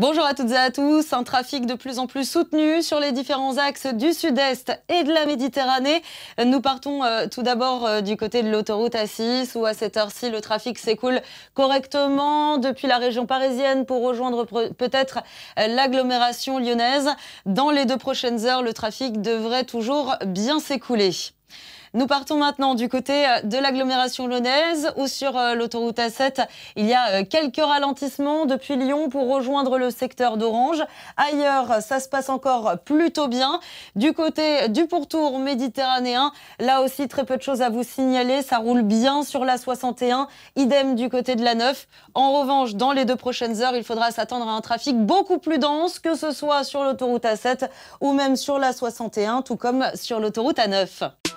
Bonjour à toutes et à tous. Un trafic de plus en plus soutenu sur les différents axes du sud-est et de la Méditerranée. Nous partons euh, tout d'abord euh, du côté de l'autoroute A6 où à cette heure-ci le trafic s'écoule correctement depuis la région parisienne pour rejoindre peut-être euh, l'agglomération lyonnaise. Dans les deux prochaines heures, le trafic devrait toujours bien s'écouler. Nous partons maintenant du côté euh, de l'agglomération lyonnaise où sur euh, l'autoroute A7, il y a euh, quelques ralentissements depuis Lyon pour rejoindre le secteur d'Orange. Ailleurs, ça se passe encore plutôt bien. Du côté du pourtour méditerranéen, là aussi très peu de choses à vous signaler. Ça roule bien sur la 61, idem du côté de la 9. En revanche, dans les deux prochaines heures, il faudra s'attendre à un trafic beaucoup plus dense, que ce soit sur l'autoroute A7 ou même sur la 61, tout comme sur l'autoroute A9.